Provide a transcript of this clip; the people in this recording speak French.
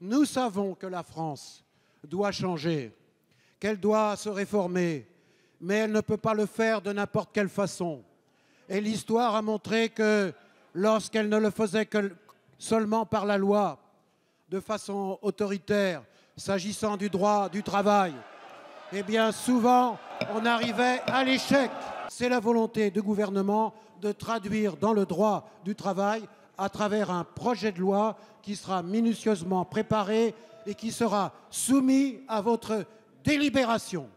Nous savons que la France doit changer, qu'elle doit se réformer, mais elle ne peut pas le faire de n'importe quelle façon. Et l'histoire a montré que lorsqu'elle ne le faisait que seulement par la loi, de façon autoritaire, s'agissant du droit du travail, eh bien souvent on arrivait à l'échec. C'est la volonté du gouvernement de traduire dans le droit du travail à travers un projet de loi qui sera minutieusement préparé et qui sera soumis à votre délibération.